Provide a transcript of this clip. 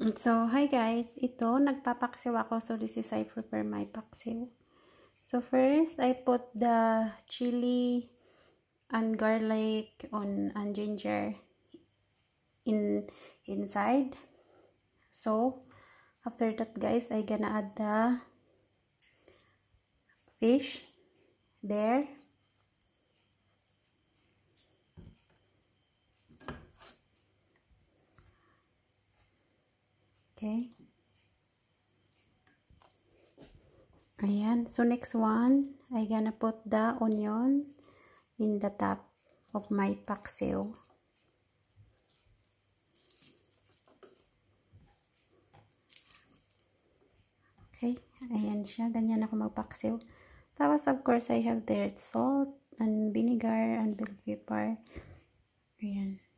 So, hi guys. Ito, nagpapaksiw ako. So, this is I prepare my paksiw. So, first, I put the chili and garlic on and ginger in inside. So, after that guys, I gonna add the fish there. Okay. Ayan. So, next one, I'm gonna put the onion in the top of my paksiw. Okay. Ayan siya. Ganyan ako magpaksiw. Tapos, of course, I have there salt and vinegar and bell pepper. Ayan.